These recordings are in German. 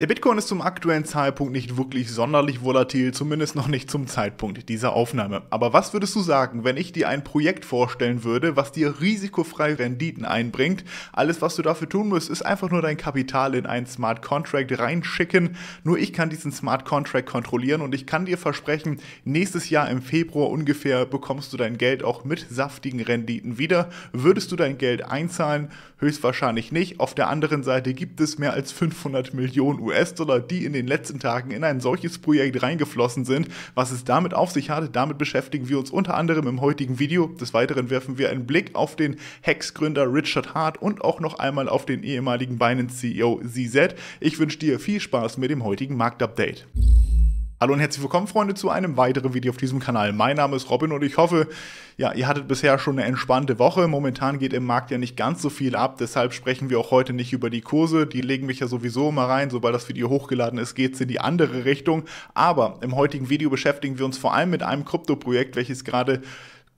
Der Bitcoin ist zum aktuellen Zeitpunkt nicht wirklich sonderlich volatil, zumindest noch nicht zum Zeitpunkt dieser Aufnahme. Aber was würdest du sagen, wenn ich dir ein Projekt vorstellen würde, was dir risikofrei Renditen einbringt? Alles, was du dafür tun musst, ist einfach nur dein Kapital in einen Smart Contract reinschicken. Nur ich kann diesen Smart Contract kontrollieren und ich kann dir versprechen, nächstes Jahr im Februar ungefähr bekommst du dein Geld auch mit saftigen Renditen wieder. Würdest du dein Geld einzahlen? Höchstwahrscheinlich nicht. Auf der anderen Seite gibt es mehr als 500 Millionen US-Dollar, die in den letzten Tagen in ein solches Projekt reingeflossen sind. Was es damit auf sich hatte, damit beschäftigen wir uns unter anderem im heutigen Video. Des Weiteren werfen wir einen Blick auf den Hex-Gründer Richard Hart und auch noch einmal auf den ehemaligen Binance-CEO ZZ. Ich wünsche dir viel Spaß mit dem heutigen Marktupdate. Hallo und herzlich willkommen, Freunde, zu einem weiteren Video auf diesem Kanal. Mein Name ist Robin und ich hoffe, ja, ihr hattet bisher schon eine entspannte Woche. Momentan geht im Markt ja nicht ganz so viel ab, deshalb sprechen wir auch heute nicht über die Kurse. Die legen mich ja sowieso mal rein. Sobald das Video hochgeladen ist, geht es in die andere Richtung. Aber im heutigen Video beschäftigen wir uns vor allem mit einem Krypto-Projekt, welches gerade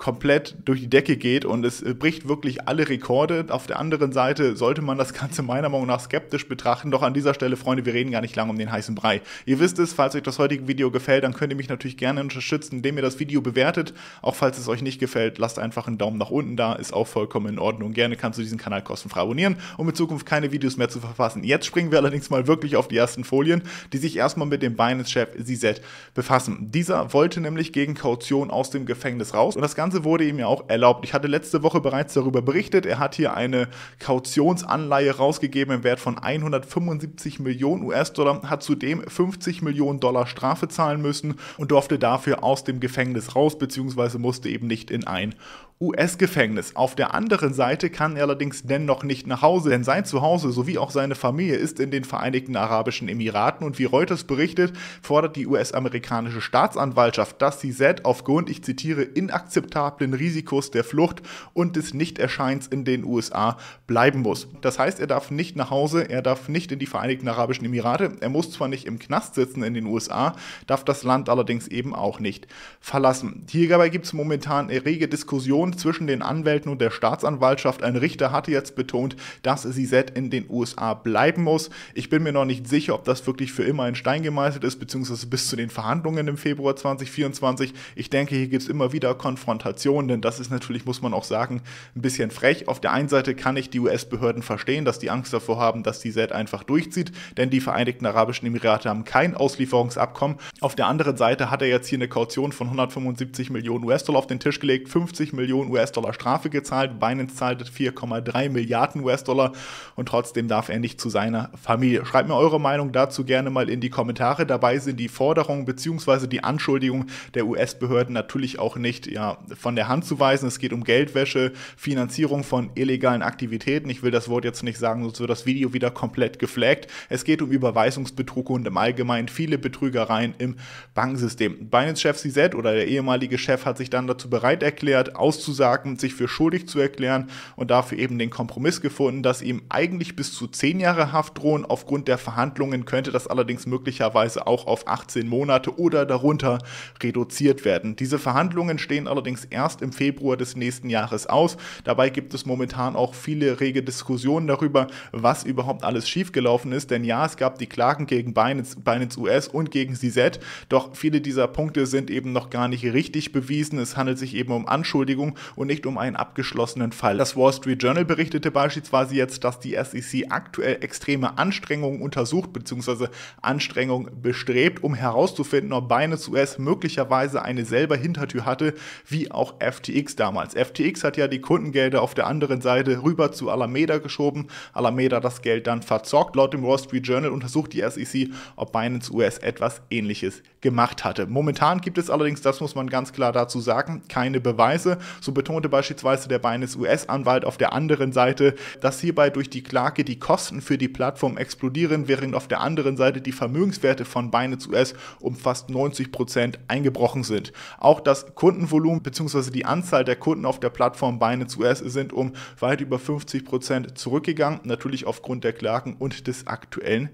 komplett durch die Decke geht und es äh, bricht wirklich alle Rekorde. Auf der anderen Seite sollte man das Ganze meiner Meinung nach skeptisch betrachten. Doch an dieser Stelle, Freunde, wir reden gar nicht lange um den heißen Brei. Ihr wisst es, falls euch das heutige Video gefällt, dann könnt ihr mich natürlich gerne unterstützen, indem ihr das Video bewertet. Auch falls es euch nicht gefällt, lasst einfach einen Daumen nach unten da, ist auch vollkommen in Ordnung. Gerne kannst du diesen Kanal kostenfrei abonnieren, um in Zukunft keine Videos mehr zu verpassen. Jetzt springen wir allerdings mal wirklich auf die ersten Folien, die sich erstmal mit dem Binance-Chef ZZ befassen. Dieser wollte nämlich gegen Kaution aus dem Gefängnis raus und das Ganze Ganze wurde ihm ja auch erlaubt. Ich hatte letzte Woche bereits darüber berichtet. Er hat hier eine Kautionsanleihe rausgegeben im Wert von 175 Millionen US-Dollar, hat zudem 50 Millionen Dollar Strafe zahlen müssen und durfte dafür aus dem Gefängnis raus, beziehungsweise musste eben nicht in ein US-Gefängnis. Auf der anderen Seite kann er allerdings dennoch nicht nach Hause, denn sein Zuhause sowie auch seine Familie ist in den Vereinigten Arabischen Emiraten und wie Reuters berichtet, fordert die US-amerikanische Staatsanwaltschaft, dass sie Z aufgrund, ich zitiere, inakzeptablen Risikos der Flucht und des Nichterscheins in den USA bleiben muss. Das heißt, er darf nicht nach Hause, er darf nicht in die Vereinigten Arabischen Emirate, er muss zwar nicht im Knast sitzen in den USA, darf das Land allerdings eben auch nicht verlassen. Hierbei gibt es momentan rege Diskussionen Diskussion zwischen den Anwälten und der Staatsanwaltschaft. Ein Richter hatte jetzt betont, dass Sisette in den USA bleiben muss. Ich bin mir noch nicht sicher, ob das wirklich für immer in Stein gemeißelt ist, beziehungsweise bis zu den Verhandlungen im Februar 2024. Ich denke, hier gibt es immer wieder Konfrontationen, denn das ist natürlich, muss man auch sagen, ein bisschen frech. Auf der einen Seite kann ich die US-Behörden verstehen, dass die Angst davor haben, dass Sisette einfach durchzieht, denn die Vereinigten Arabischen Emirate haben kein Auslieferungsabkommen. Auf der anderen Seite hat er jetzt hier eine Kaution von 175 Millionen US-Dollar auf den Tisch gelegt, 50 Millionen Millionen US-Dollar Strafe gezahlt. Binance zahlt 4,3 Milliarden US-Dollar und trotzdem darf er nicht zu seiner Familie. Schreibt mir eure Meinung dazu gerne mal in die Kommentare. Dabei sind die Forderungen bzw. die Anschuldigungen der US-Behörden natürlich auch nicht ja, von der Hand zu weisen. Es geht um Geldwäsche, Finanzierung von illegalen Aktivitäten. Ich will das Wort jetzt nicht sagen, sonst wird das Video wieder komplett geflaggt. Es geht um Überweisungsbetrug und im Allgemeinen viele Betrügereien im Bankensystem. Binance-Chef CZ oder der ehemalige Chef hat sich dann dazu bereit erklärt, auszusagen, zu sagen, sich für schuldig zu erklären und dafür eben den Kompromiss gefunden, dass ihm eigentlich bis zu zehn Jahre Haft drohen. Aufgrund der Verhandlungen könnte das allerdings möglicherweise auch auf 18 Monate oder darunter reduziert werden. Diese Verhandlungen stehen allerdings erst im Februar des nächsten Jahres aus. Dabei gibt es momentan auch viele rege Diskussionen darüber, was überhaupt alles schiefgelaufen ist. Denn ja, es gab die Klagen gegen Binance, Binance US und gegen CZ, doch viele dieser Punkte sind eben noch gar nicht richtig bewiesen. Es handelt sich eben um Anschuldigungen Verhandlung und nicht um einen abgeschlossenen Fall. Das Wall Street Journal berichtete beispielsweise jetzt, dass die SEC aktuell extreme Anstrengungen untersucht bzw. Anstrengungen bestrebt, um herauszufinden, ob Binance US möglicherweise eine selber Hintertür hatte, wie auch FTX damals. FTX hat ja die Kundengelder auf der anderen Seite rüber zu Alameda geschoben, Alameda das Geld dann verzockt. Laut dem Wall Street Journal untersucht die SEC, ob Binance US etwas ähnliches gemacht hatte. Momentan gibt es allerdings, das muss man ganz klar dazu sagen, keine Beweise, so betonte beispielsweise der Binance US-Anwalt auf der anderen Seite, dass hierbei durch die Klage die Kosten für die Plattform explodieren, während auf der anderen Seite die Vermögenswerte von Binance US um fast 90% Prozent eingebrochen sind. Auch das Kundenvolumen bzw. die Anzahl der Kunden auf der Plattform Binance US sind um weit über 50% Prozent zurückgegangen, natürlich aufgrund der Klagen und des aktuellen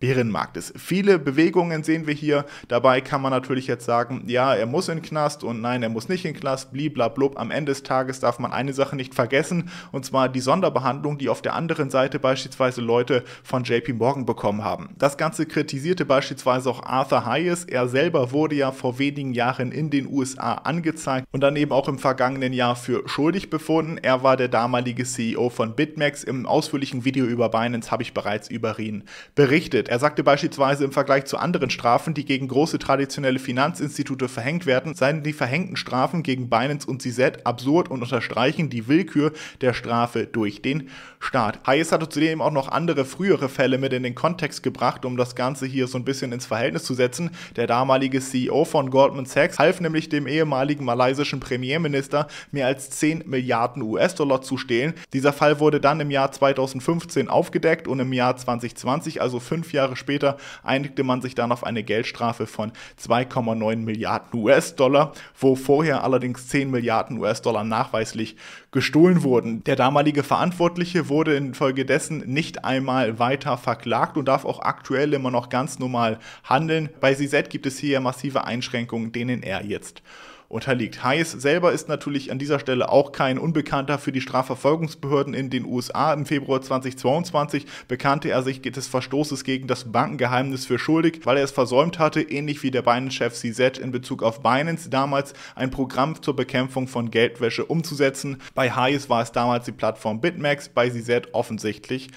Bärenmarktes. Viele Bewegungen sehen wir hier. Dabei kann man natürlich jetzt sagen, ja, er muss in den Knast und nein, er muss nicht in den Knast, bliblablub. Am Ende des Tages darf man eine Sache nicht vergessen, und zwar die Sonderbehandlung, die auf der anderen Seite beispielsweise Leute von JP Morgan bekommen haben. Das Ganze kritisierte beispielsweise auch Arthur Hayes. Er selber wurde ja vor wenigen Jahren in den USA angezeigt und dann eben auch im vergangenen Jahr für schuldig befunden. Er war der damalige CEO von BitMEX. Im ausführlichen Video über Binance habe ich bereits über ihn berichtet. Er sagte beispielsweise im Vergleich zu anderen Strafen, die gegen große traditionelle Finanzinstitute verhängt werden, seien die verhängten Strafen gegen Binance und CZ absurd und unterstreichen die Willkür der Strafe durch den Staat. Hayes hatte zudem auch noch andere frühere Fälle mit in den Kontext gebracht, um das Ganze hier so ein bisschen ins Verhältnis zu setzen. Der damalige CEO von Goldman Sachs half nämlich dem ehemaligen malaysischen Premierminister mehr als 10 Milliarden US-Dollar zu stehlen. Dieser Fall wurde dann im Jahr 2015 aufgedeckt und im Jahr 2020, also fünf Jahre Jahre später einigte man sich dann auf eine Geldstrafe von 2,9 Milliarden US-Dollar, wo vorher allerdings 10 Milliarden US-Dollar nachweislich gestohlen wurden. Der damalige Verantwortliche wurde infolgedessen nicht einmal weiter verklagt und darf auch aktuell immer noch ganz normal handeln. Bei CZ gibt es hier massive Einschränkungen, denen er jetzt unterliegt. Hayes selber ist natürlich an dieser Stelle auch kein Unbekannter für die Strafverfolgungsbehörden in den USA. Im Februar 2022 bekannte er sich des Verstoßes gegen das Bankengeheimnis für schuldig, weil er es versäumt hatte, ähnlich wie der Binance-Chef CZ in Bezug auf Binance damals ein Programm zur Bekämpfung von Geldwäsche umzusetzen. Bei Hayes war es damals die Plattform BitMEX, bei CZ offensichtlich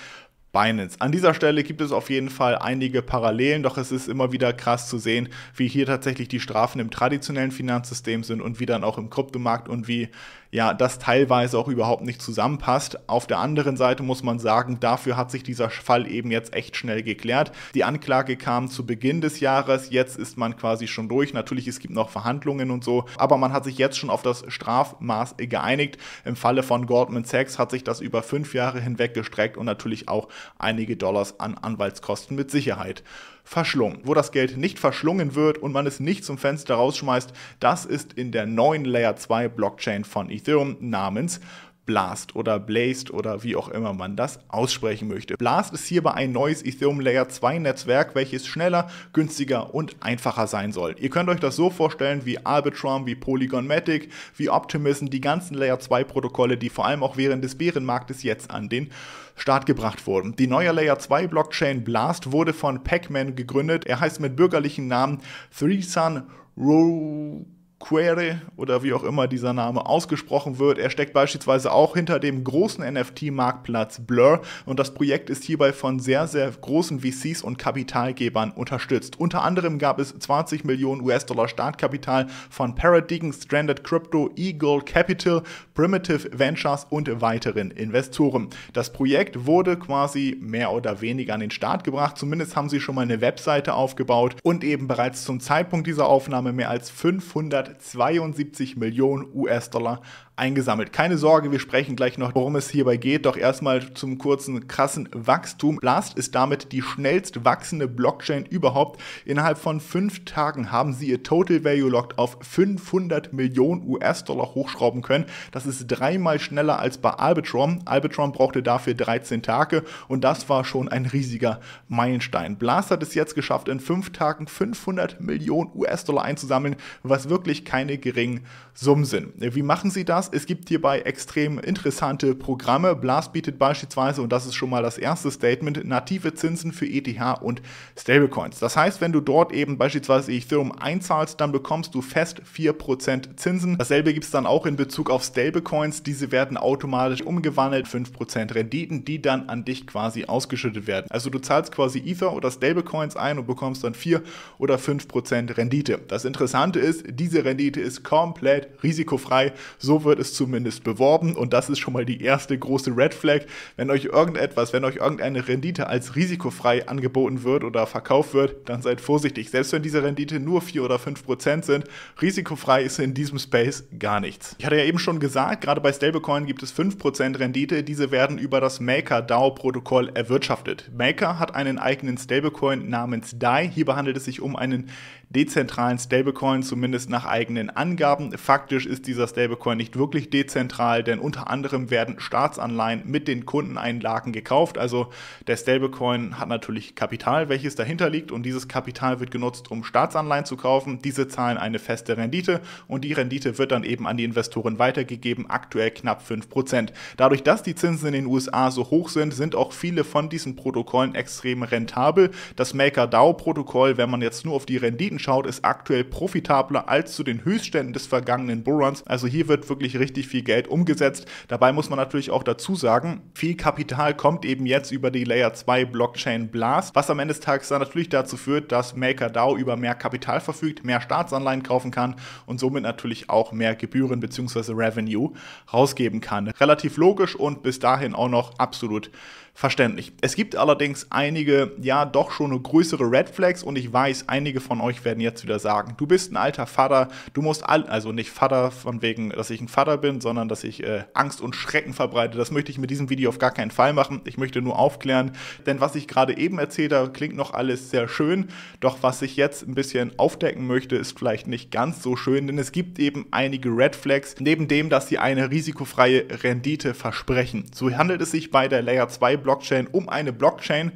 Binance. An dieser Stelle gibt es auf jeden Fall einige Parallelen, doch es ist immer wieder krass zu sehen, wie hier tatsächlich die Strafen im traditionellen Finanzsystem sind und wie dann auch im Kryptomarkt und wie ja, das teilweise auch überhaupt nicht zusammenpasst. Auf der anderen Seite muss man sagen, dafür hat sich dieser Fall eben jetzt echt schnell geklärt. Die Anklage kam zu Beginn des Jahres, jetzt ist man quasi schon durch. Natürlich, es gibt noch Verhandlungen und so, aber man hat sich jetzt schon auf das Strafmaß geeinigt. Im Falle von Goldman Sachs hat sich das über fünf Jahre hinweg gestreckt und natürlich auch einige Dollars an Anwaltskosten mit Sicherheit verschlungen. Wo das Geld nicht verschlungen wird und man es nicht zum Fenster rausschmeißt, das ist in der neuen Layer 2 Blockchain von Ethereum namens Blast oder Blazed oder wie auch immer man das aussprechen möchte. Blast ist hierbei ein neues Ethereum Layer 2 Netzwerk, welches schneller, günstiger und einfacher sein soll. Ihr könnt euch das so vorstellen wie Arbitrum, wie Polygon Matic, wie Optimism, die ganzen Layer 2 Protokolle, die vor allem auch während des Bärenmarktes jetzt an den Start gebracht wurden. Die neue Layer 2 Blockchain Blast wurde von Pac-Man gegründet. Er heißt mit bürgerlichen Namen Threesun Ro Quere oder wie auch immer dieser Name ausgesprochen wird. Er steckt beispielsweise auch hinter dem großen NFT-Marktplatz Blur und das Projekt ist hierbei von sehr, sehr großen VCs und Kapitalgebern unterstützt. Unter anderem gab es 20 Millionen US-Dollar Startkapital von Paradigm, Stranded Crypto, Eagle Capital, Primitive Ventures und weiteren Investoren. Das Projekt wurde quasi mehr oder weniger an den Start gebracht. Zumindest haben sie schon mal eine Webseite aufgebaut und eben bereits zum Zeitpunkt dieser Aufnahme mehr als 500 172 Millionen US-Dollar eingesammelt. Keine Sorge, wir sprechen gleich noch, worum es hierbei geht. Doch erstmal zum kurzen, krassen Wachstum. Blast ist damit die schnellst wachsende Blockchain überhaupt. Innerhalb von fünf Tagen haben sie ihr Total Value Locked auf 500 Millionen US-Dollar hochschrauben können. Das ist dreimal schneller als bei Arbitrum. Arbitrum brauchte dafür 13 Tage und das war schon ein riesiger Meilenstein. Blast hat es jetzt geschafft, in fünf Tagen 500 Millionen US-Dollar einzusammeln, was wirklich keine geringen Summen sind. Wie machen sie das? Blas. Es gibt hierbei extrem interessante Programme. Blast bietet beispielsweise, und das ist schon mal das erste Statement, native Zinsen für ETH und Stablecoins. Das heißt, wenn du dort eben beispielsweise Ethereum einzahlst, dann bekommst du fest 4% Zinsen. Dasselbe gibt es dann auch in Bezug auf Stablecoins. Diese werden automatisch umgewandelt, 5% Renditen, die dann an dich quasi ausgeschüttet werden. Also du zahlst quasi Ether oder Stablecoins ein und bekommst dann 4 oder 5% Rendite. Das Interessante ist, diese Rendite ist komplett risikofrei. So wird wird es zumindest beworben und das ist schon mal die erste große Red Flag. Wenn euch irgendetwas, wenn euch irgendeine Rendite als risikofrei angeboten wird oder verkauft wird, dann seid vorsichtig. Selbst wenn diese Rendite nur 4 oder 5 Prozent sind, risikofrei ist in diesem Space gar nichts. Ich hatte ja eben schon gesagt, gerade bei Stablecoin gibt es 5 Prozent Rendite. Diese werden über das Maker DAO protokoll erwirtschaftet. Maker hat einen eigenen Stablecoin namens DAI. Hierbei handelt es sich um einen dezentralen Stablecoin, zumindest nach eigenen Angaben. Faktisch ist dieser Stablecoin nicht wirklich dezentral, denn unter anderem werden Staatsanleihen mit den Kundeneinlagen gekauft. Also der Stablecoin hat natürlich Kapital, welches dahinter liegt und dieses Kapital wird genutzt, um Staatsanleihen zu kaufen. Diese zahlen eine feste Rendite und die Rendite wird dann eben an die Investoren weitergegeben, aktuell knapp 5%. Dadurch, dass die Zinsen in den USA so hoch sind, sind auch viele von diesen Protokollen extrem rentabel. Das MakerDAO-Protokoll, wenn man jetzt nur auf die Renditen schaut, ist aktuell profitabler als zu den Höchstständen des vergangenen Bullruns. Also hier wird wirklich richtig viel Geld umgesetzt. Dabei muss man natürlich auch dazu sagen, viel Kapital kommt eben jetzt über die Layer 2 Blockchain Blast, was am Ende des Tages dann natürlich dazu führt, dass MakerDAO über mehr Kapital verfügt, mehr Staatsanleihen kaufen kann und somit natürlich auch mehr Gebühren bzw. Revenue rausgeben kann. Relativ logisch und bis dahin auch noch absolut verständlich. Es gibt allerdings einige, ja, doch schon eine größere Red Flags und ich weiß, einige von euch werden jetzt wieder sagen, du bist ein alter Vater, du musst, all, also nicht Vater von wegen, dass ich ein Vater bin, sondern dass ich äh, Angst und Schrecken verbreite. Das möchte ich mit diesem Video auf gar keinen Fall machen. Ich möchte nur aufklären, denn was ich gerade eben erzählt habe, klingt noch alles sehr schön, doch was ich jetzt ein bisschen aufdecken möchte, ist vielleicht nicht ganz so schön, denn es gibt eben einige Red Flags, neben dem, dass sie eine risikofreie Rendite versprechen. So handelt es sich bei der Layer 2 Blockchain um eine Blockchain,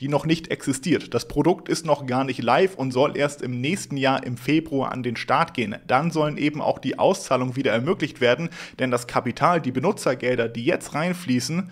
die noch nicht existiert. Das Produkt ist noch gar nicht live und soll erst im nächsten Jahr im Februar an den Start gehen. Dann sollen eben auch die Auszahlungen wieder ermöglicht werden, denn das Kapital, die Benutzergelder, die jetzt reinfließen,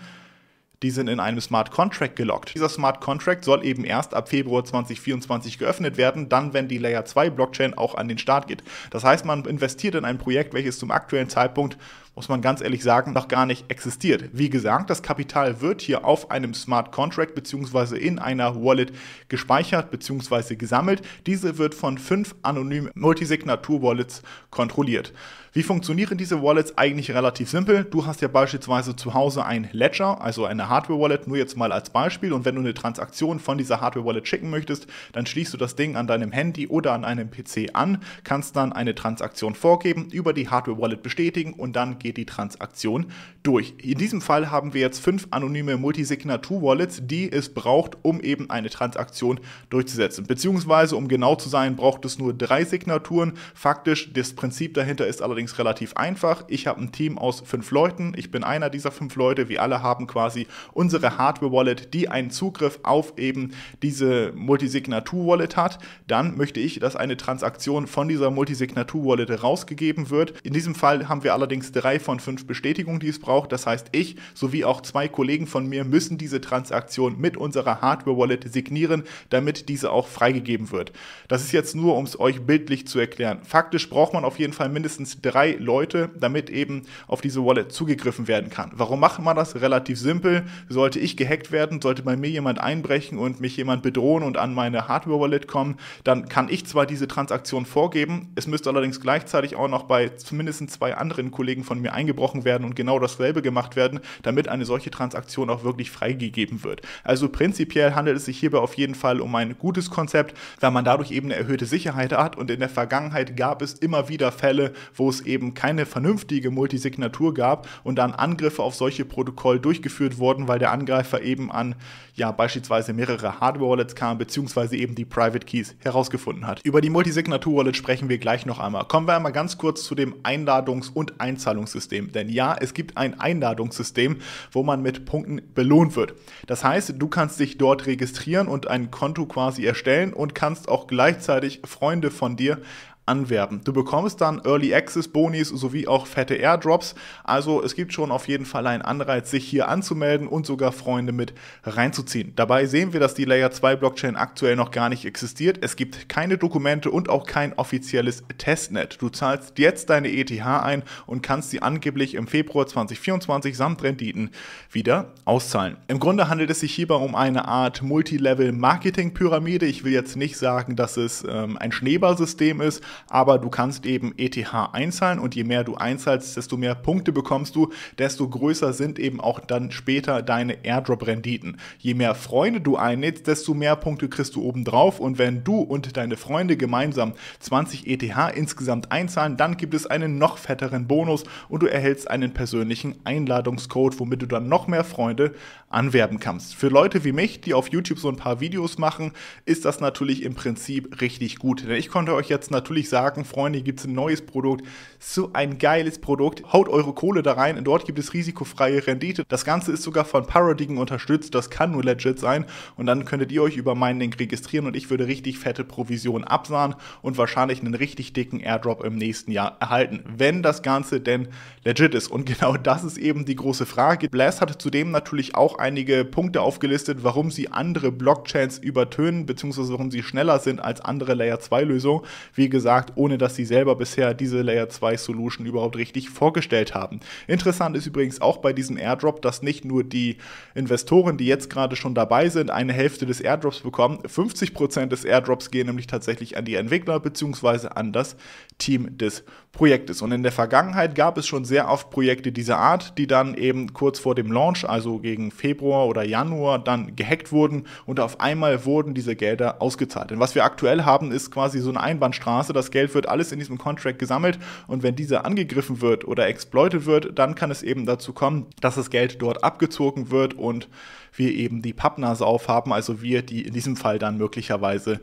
die sind in einem Smart Contract gelockt. Dieser Smart Contract soll eben erst ab Februar 2024 geöffnet werden, dann wenn die Layer 2 Blockchain auch an den Start geht. Das heißt, man investiert in ein Projekt, welches zum aktuellen Zeitpunkt muss man ganz ehrlich sagen, noch gar nicht existiert. Wie gesagt, das Kapital wird hier auf einem Smart Contract bzw. in einer Wallet gespeichert bzw. gesammelt. Diese wird von fünf anonymen Multisignatur-Wallets kontrolliert. Wie funktionieren diese Wallets? Eigentlich relativ simpel. Du hast ja beispielsweise zu Hause ein Ledger, also eine Hardware-Wallet, nur jetzt mal als Beispiel. Und wenn du eine Transaktion von dieser Hardware-Wallet schicken möchtest, dann schließt du das Ding an deinem Handy oder an einem PC an, kannst dann eine Transaktion vorgeben, über die Hardware-Wallet bestätigen und dann geht die Transaktion durch. In diesem Fall haben wir jetzt fünf anonyme Multisignatur-Wallets, die es braucht, um eben eine Transaktion durchzusetzen. Beziehungsweise, um genau zu sein, braucht es nur drei Signaturen. Faktisch, das Prinzip dahinter ist allerdings relativ einfach. Ich habe ein Team aus fünf Leuten. Ich bin einer dieser fünf Leute. Wir alle haben quasi unsere Hardware-Wallet, die einen Zugriff auf eben diese Multisignatur-Wallet hat. Dann möchte ich, dass eine Transaktion von dieser Multisignatur-Wallet rausgegeben wird. In diesem Fall haben wir allerdings drei drei von fünf Bestätigungen, die es braucht. Das heißt, ich sowie auch zwei Kollegen von mir müssen diese Transaktion mit unserer Hardware-Wallet signieren, damit diese auch freigegeben wird. Das ist jetzt nur, um es euch bildlich zu erklären. Faktisch braucht man auf jeden Fall mindestens drei Leute, damit eben auf diese Wallet zugegriffen werden kann. Warum macht man das? Relativ simpel. Sollte ich gehackt werden, sollte bei mir jemand einbrechen und mich jemand bedrohen und an meine Hardware-Wallet kommen, dann kann ich zwar diese Transaktion vorgeben, es müsste allerdings gleichzeitig auch noch bei mindestens zwei anderen Kollegen von mir mir eingebrochen werden und genau dasselbe gemacht werden, damit eine solche Transaktion auch wirklich freigegeben wird. Also prinzipiell handelt es sich hierbei auf jeden Fall um ein gutes Konzept, weil man dadurch eben eine erhöhte Sicherheit hat und in der Vergangenheit gab es immer wieder Fälle, wo es eben keine vernünftige Multisignatur gab und dann Angriffe auf solche Protokoll durchgeführt wurden, weil der Angreifer eben an ja beispielsweise mehrere Hardware-Wallets kam, beziehungsweise eben die Private Keys herausgefunden hat. Über die Multisignatur-Wallet sprechen wir gleich noch einmal. Kommen wir einmal ganz kurz zu dem Einladungs- und Einzahlungs Einladungssystem. Denn ja, es gibt ein Einladungssystem, wo man mit Punkten belohnt wird. Das heißt, du kannst dich dort registrieren und ein Konto quasi erstellen und kannst auch gleichzeitig Freunde von dir anwerben. Du bekommst dann Early Access Bonis sowie auch fette Airdrops. Also es gibt schon auf jeden Fall einen Anreiz, sich hier anzumelden und sogar Freunde mit reinzuziehen. Dabei sehen wir, dass die Layer 2 Blockchain aktuell noch gar nicht existiert. Es gibt keine Dokumente und auch kein offizielles Testnet. Du zahlst jetzt deine ETH ein und kannst sie angeblich im Februar 2024 samt Renditen wieder auszahlen. Im Grunde handelt es sich hierbei um eine Art Multilevel Marketing Pyramide. Ich will jetzt nicht sagen, dass es ähm, ein Schneeballsystem ist, aber du kannst eben ETH einzahlen und je mehr du einzahlst, desto mehr Punkte bekommst du, desto größer sind eben auch dann später deine Airdrop-Renditen. Je mehr Freunde du einlädst, desto mehr Punkte kriegst du obendrauf und wenn du und deine Freunde gemeinsam 20 ETH insgesamt einzahlen, dann gibt es einen noch fetteren Bonus und du erhältst einen persönlichen Einladungscode, womit du dann noch mehr Freunde anwerben kannst. Für Leute wie mich, die auf YouTube so ein paar Videos machen, ist das natürlich im Prinzip richtig gut. Denn ich konnte euch jetzt natürlich wirklich sagen, Freunde, hier gibt es ein neues Produkt, so ein geiles Produkt, haut eure Kohle da rein, dort gibt es risikofreie Rendite. Das Ganze ist sogar von Paradigen unterstützt, das kann nur legit sein und dann könntet ihr euch über meinen Link registrieren und ich würde richtig fette Provisionen absahen und wahrscheinlich einen richtig dicken Airdrop im nächsten Jahr erhalten, wenn das Ganze denn legit ist. Und genau das ist eben die große Frage. Blast hat zudem natürlich auch einige Punkte aufgelistet, warum sie andere Blockchains übertönen, beziehungsweise warum sie schneller sind als andere Layer 2 Lösungen. Wie gesagt, gesagt, ohne dass sie selber bisher diese Layer 2 Solution überhaupt richtig vorgestellt haben. Interessant ist übrigens auch bei diesem Airdrop, dass nicht nur die Investoren, die jetzt gerade schon dabei sind, eine Hälfte des Airdrops bekommen. 50% des Airdrops gehen nämlich tatsächlich an die Entwickler bzw. an das Team des Projekt ist. Und in der Vergangenheit gab es schon sehr oft Projekte dieser Art, die dann eben kurz vor dem Launch, also gegen Februar oder Januar, dann gehackt wurden und auf einmal wurden diese Gelder ausgezahlt. Denn was wir aktuell haben, ist quasi so eine Einbahnstraße. Das Geld wird alles in diesem Contract gesammelt und wenn dieser angegriffen wird oder exploitet wird, dann kann es eben dazu kommen, dass das Geld dort abgezogen wird und wir eben die Pappnase aufhaben, also wir, die in diesem Fall dann möglicherweise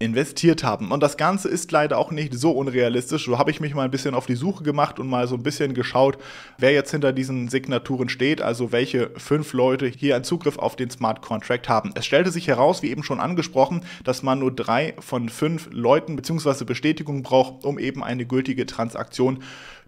investiert haben. Und das Ganze ist leider auch nicht so unrealistisch. So habe ich mich mal ein bisschen auf die Suche gemacht und mal so ein bisschen geschaut, wer jetzt hinter diesen Signaturen steht, also welche fünf Leute hier einen Zugriff auf den Smart Contract haben. Es stellte sich heraus, wie eben schon angesprochen, dass man nur drei von fünf Leuten bzw. Bestätigungen braucht, um eben eine gültige Transaktion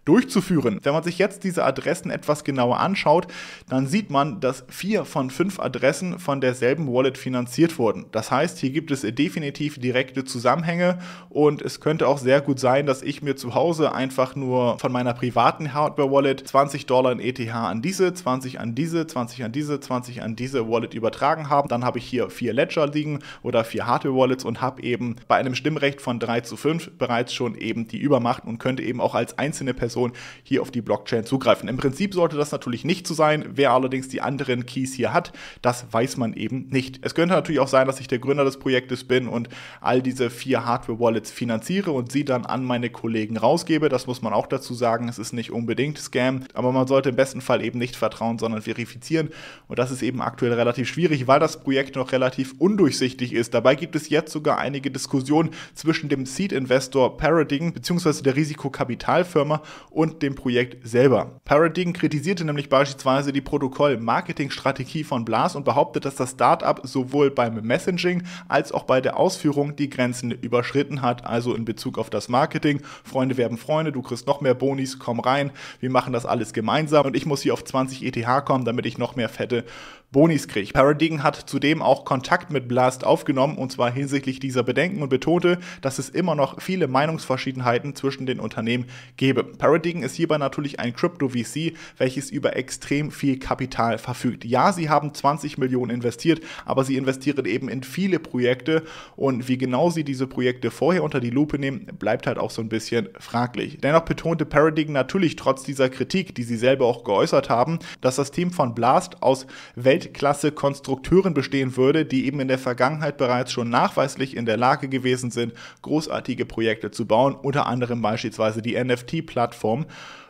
durchzuführen. Wenn man sich jetzt diese Adressen etwas genauer anschaut, dann sieht man, dass vier von fünf Adressen von derselben Wallet finanziert wurden. Das heißt, hier gibt es definitiv direkte Zusammenhänge und es könnte auch sehr gut sein, dass ich mir zu Hause einfach nur von meiner privaten Hardware-Wallet 20 Dollar in ETH an diese, 20 an diese, 20 an diese, 20 an diese Wallet übertragen habe. Dann habe ich hier vier Ledger liegen oder vier Hardware-Wallets und habe eben bei einem Stimmrecht von 3 zu 5 bereits schon eben die Übermacht und könnte eben auch als einzelne Person Person hier auf die Blockchain zugreifen. Im Prinzip sollte das natürlich nicht so sein. Wer allerdings die anderen Keys hier hat, das weiß man eben nicht. Es könnte natürlich auch sein, dass ich der Gründer des Projektes bin und all diese vier Hardware-Wallets finanziere und sie dann an meine Kollegen rausgebe. Das muss man auch dazu sagen. Es ist nicht unbedingt Scam, aber man sollte im besten Fall eben nicht vertrauen, sondern verifizieren. Und das ist eben aktuell relativ schwierig, weil das Projekt noch relativ undurchsichtig ist. Dabei gibt es jetzt sogar einige Diskussionen zwischen dem Seed-Investor Paradigm bzw. der Risikokapitalfirma und dem Projekt selber. Paradigm kritisierte nämlich beispielsweise die Protokoll-Marketing-Strategie von Blas und behauptet, dass das Startup sowohl beim Messaging als auch bei der Ausführung die Grenzen überschritten hat, also in Bezug auf das Marketing. Freunde werben Freunde, du kriegst noch mehr Bonis, komm rein, wir machen das alles gemeinsam und ich muss hier auf 20 ETH kommen, damit ich noch mehr fette Bonis kriegt. Paradigm hat zudem auch Kontakt mit Blast aufgenommen und zwar hinsichtlich dieser Bedenken und betonte, dass es immer noch viele Meinungsverschiedenheiten zwischen den Unternehmen gebe. Paradigm ist hierbei natürlich ein Crypto-VC, welches über extrem viel Kapital verfügt. Ja, sie haben 20 Millionen investiert, aber sie investieren eben in viele Projekte und wie genau sie diese Projekte vorher unter die Lupe nehmen, bleibt halt auch so ein bisschen fraglich. Dennoch betonte Paradigm natürlich trotz dieser Kritik, die sie selber auch geäußert haben, dass das Team von Blast aus Welt Weltklasse-Konstrukteuren bestehen würde, die eben in der Vergangenheit bereits schon nachweislich in der Lage gewesen sind, großartige Projekte zu bauen, unter anderem beispielsweise die NFT-Plattform.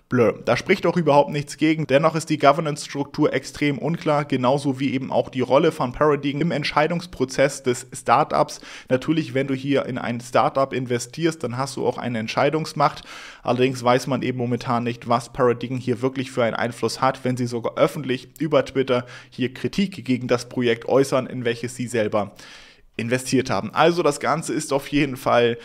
Blur. Da spricht doch überhaupt nichts gegen. Dennoch ist die Governance-Struktur extrem unklar, genauso wie eben auch die Rolle von Paradigm im Entscheidungsprozess des Startups. Natürlich, wenn du hier in ein Startup investierst, dann hast du auch eine Entscheidungsmacht. Allerdings weiß man eben momentan nicht, was Paradigm hier wirklich für einen Einfluss hat, wenn sie sogar öffentlich über Twitter hier Kritik gegen das Projekt äußern, in welches sie selber investiert haben. Also das Ganze ist auf jeden Fall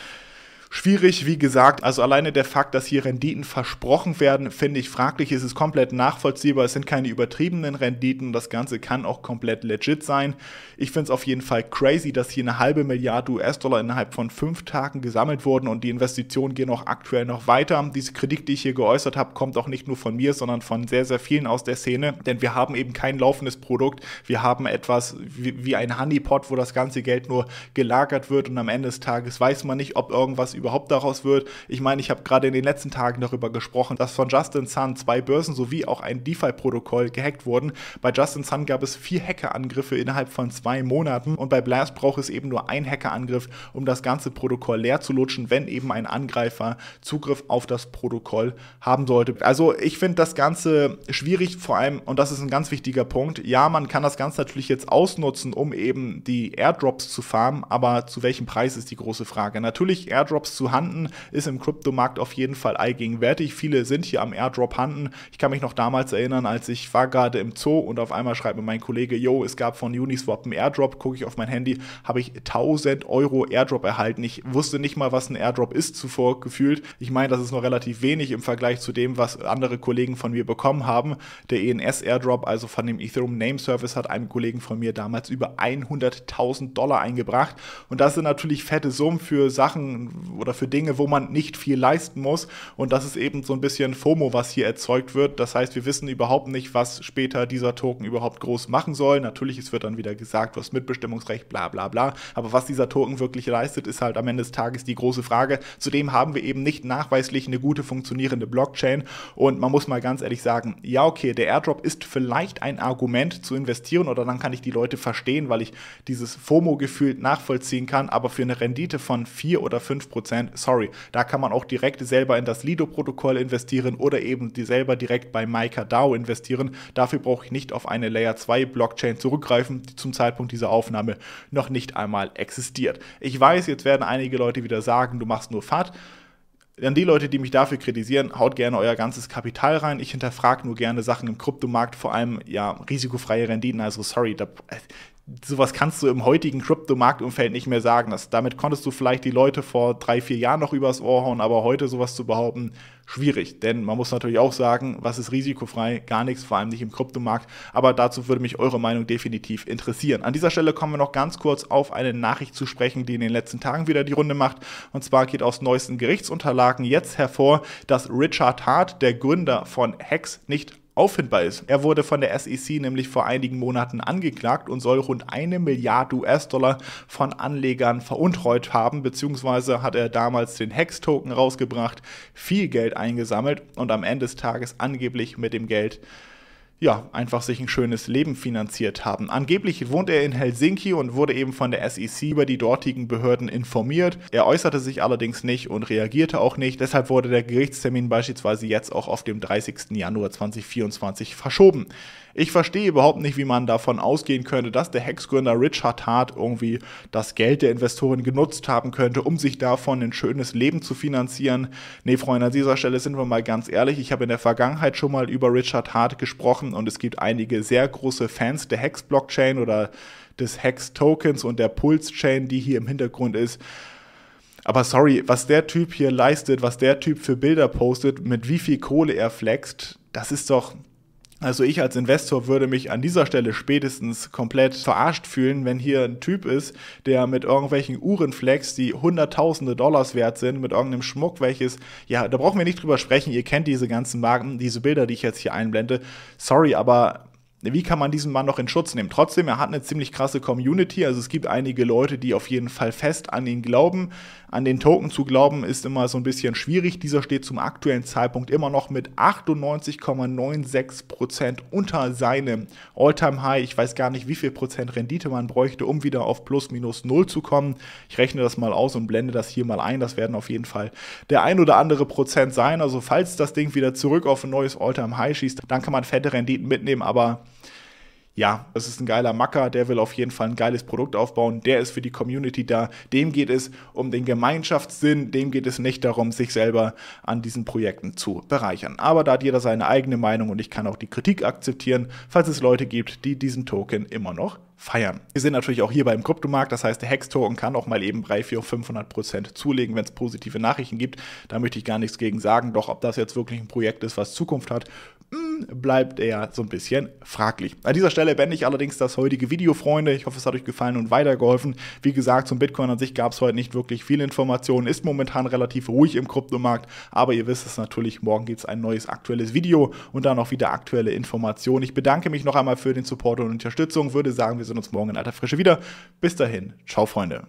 Schwierig, wie gesagt, also alleine der Fakt, dass hier Renditen versprochen werden, finde ich fraglich. Es ist komplett nachvollziehbar, es sind keine übertriebenen Renditen, das Ganze kann auch komplett legit sein. Ich finde es auf jeden Fall crazy, dass hier eine halbe Milliarde US-Dollar innerhalb von fünf Tagen gesammelt wurden und die Investitionen gehen auch aktuell noch weiter. Diese Kritik, die ich hier geäußert habe, kommt auch nicht nur von mir, sondern von sehr, sehr vielen aus der Szene, denn wir haben eben kein laufendes Produkt, wir haben etwas wie, wie ein Honeypot, wo das ganze Geld nur gelagert wird und am Ende des Tages weiß man nicht, ob irgendwas überhaupt daraus wird. Ich meine, ich habe gerade in den letzten Tagen darüber gesprochen, dass von Justin Sun zwei Börsen sowie auch ein DeFi-Protokoll gehackt wurden. Bei Justin Sun gab es vier Hackerangriffe innerhalb von zwei Monaten und bei Blast braucht es eben nur einen Hackerangriff, um das ganze Protokoll leer zu lutschen, wenn eben ein Angreifer Zugriff auf das Protokoll haben sollte. Also ich finde das Ganze schwierig, vor allem, und das ist ein ganz wichtiger Punkt, ja, man kann das Ganze natürlich jetzt ausnutzen, um eben die Airdrops zu farmen, aber zu welchem Preis ist die große Frage. Natürlich, Airdrops zu handeln, ist im Kryptomarkt auf jeden Fall allgegenwärtig. Viele sind hier am Airdrop handeln. Ich kann mich noch damals erinnern, als ich war gerade im Zoo und auf einmal schreibt mir mein Kollege, yo, es gab von Uniswap einen Airdrop, gucke ich auf mein Handy, habe ich 1000 Euro Airdrop erhalten. Ich wusste nicht mal, was ein Airdrop ist zuvor gefühlt. Ich meine, das ist noch relativ wenig im Vergleich zu dem, was andere Kollegen von mir bekommen haben. Der ENS Airdrop, also von dem Ethereum Name Service, hat einem Kollegen von mir damals über 100.000 Dollar eingebracht. Und das sind natürlich fette Summen für Sachen oder für Dinge, wo man nicht viel leisten muss. Und das ist eben so ein bisschen FOMO, was hier erzeugt wird. Das heißt, wir wissen überhaupt nicht, was später dieser Token überhaupt groß machen soll. Natürlich, es wird dann wieder gesagt, was Mitbestimmungsrecht, bla bla bla. Aber was dieser Token wirklich leistet, ist halt am Ende des Tages die große Frage. Zudem haben wir eben nicht nachweislich eine gute funktionierende Blockchain. Und man muss mal ganz ehrlich sagen, ja, okay, der Airdrop ist vielleicht ein Argument zu investieren oder dann kann ich die Leute verstehen, weil ich dieses FOMO-Gefühl nachvollziehen kann. Aber für eine Rendite von 4 oder 5 Prozent Prozent. Sorry, da kann man auch direkt selber in das Lido-Protokoll investieren oder eben die selber direkt bei Mica DAO investieren. Dafür brauche ich nicht auf eine Layer 2 Blockchain zurückgreifen, die zum Zeitpunkt dieser Aufnahme noch nicht einmal existiert. Ich weiß, jetzt werden einige Leute wieder sagen, du machst nur FAT an die Leute, die mich dafür kritisieren, haut gerne euer ganzes Kapital rein. Ich hinterfrage nur gerne Sachen im Kryptomarkt, vor allem ja risikofreie Renditen. Also sorry, da, sowas kannst du im heutigen Kryptomarktumfeld nicht mehr sagen. Das, damit konntest du vielleicht die Leute vor drei, vier Jahren noch übers Ohr hauen, aber heute sowas zu behaupten, schwierig. Denn man muss natürlich auch sagen, was ist risikofrei? Gar nichts, vor allem nicht im Kryptomarkt. Aber dazu würde mich eure Meinung definitiv interessieren. An dieser Stelle kommen wir noch ganz kurz auf eine Nachricht zu sprechen, die in den letzten Tagen wieder die Runde macht. Und zwar geht aus neuesten Gerichtsunterlagen jetzt hervor, dass Richard Hart, der Gründer von Hex, nicht auffindbar ist. Er wurde von der SEC nämlich vor einigen Monaten angeklagt und soll rund eine Milliarde US-Dollar von Anlegern veruntreut haben, beziehungsweise hat er damals den Hex-Token rausgebracht, viel Geld eingesammelt und am Ende des Tages angeblich mit dem Geld ja, einfach sich ein schönes Leben finanziert haben. Angeblich wohnt er in Helsinki und wurde eben von der SEC über die dortigen Behörden informiert. Er äußerte sich allerdings nicht und reagierte auch nicht. Deshalb wurde der Gerichtstermin beispielsweise jetzt auch auf dem 30. Januar 2024 verschoben. Ich verstehe überhaupt nicht, wie man davon ausgehen könnte, dass der Hex-Gründer Richard Hart irgendwie das Geld der Investoren genutzt haben könnte, um sich davon ein schönes Leben zu finanzieren. Nee, Freunde, an dieser Stelle sind wir mal ganz ehrlich. Ich habe in der Vergangenheit schon mal über Richard Hart gesprochen und es gibt einige sehr große Fans der Hex-Blockchain oder des Hex-Tokens und der Pulse-Chain, die hier im Hintergrund ist. Aber sorry, was der Typ hier leistet, was der Typ für Bilder postet, mit wie viel Kohle er flext, das ist doch, also ich als Investor würde mich an dieser Stelle spätestens komplett verarscht fühlen, wenn hier ein Typ ist, der mit irgendwelchen Uhrenflex, die hunderttausende Dollars wert sind, mit irgendeinem Schmuck, welches, ja, da brauchen wir nicht drüber sprechen, ihr kennt diese ganzen Marken, diese Bilder, die ich jetzt hier einblende. Sorry, aber wie kann man diesen Mann noch in Schutz nehmen? Trotzdem, er hat eine ziemlich krasse Community, also es gibt einige Leute, die auf jeden Fall fest an ihn glauben. An den Token zu glauben ist immer so ein bisschen schwierig. Dieser steht zum aktuellen Zeitpunkt immer noch mit 98,96% unter seinem All-Time-High. Ich weiß gar nicht, wie viel Prozent Rendite man bräuchte, um wieder auf plus minus null zu kommen. Ich rechne das mal aus und blende das hier mal ein. Das werden auf jeden Fall der ein oder andere Prozent sein. Also falls das Ding wieder zurück auf ein neues All-Time-High schießt, dann kann man fette Renditen mitnehmen, aber ja, das ist ein geiler Macker, der will auf jeden Fall ein geiles Produkt aufbauen, der ist für die Community da, dem geht es um den Gemeinschaftssinn, dem geht es nicht darum, sich selber an diesen Projekten zu bereichern. Aber da hat jeder seine eigene Meinung und ich kann auch die Kritik akzeptieren, falls es Leute gibt, die diesen Token immer noch feiern. Wir sind natürlich auch hier beim Kryptomarkt, das heißt, der Hex-Token kann auch mal eben 3, 4, 500 Prozent zulegen, wenn es positive Nachrichten gibt. Da möchte ich gar nichts gegen sagen, doch ob das jetzt wirklich ein Projekt ist, was Zukunft hat, hm, bleibt eher so ein bisschen fraglich. An dieser Stelle Stelle bände ich allerdings das heutige Video, Freunde. Ich hoffe, es hat euch gefallen und weitergeholfen. Wie gesagt, zum Bitcoin an sich gab es heute nicht wirklich viele Informationen, ist momentan relativ ruhig im Kryptomarkt, aber ihr wisst es natürlich, morgen gibt es ein neues aktuelles Video und dann auch wieder aktuelle Informationen. Ich bedanke mich noch einmal für den Support und Unterstützung, würde sagen, wir sehen uns morgen in alter Frische wieder. Bis dahin, ciao Freunde.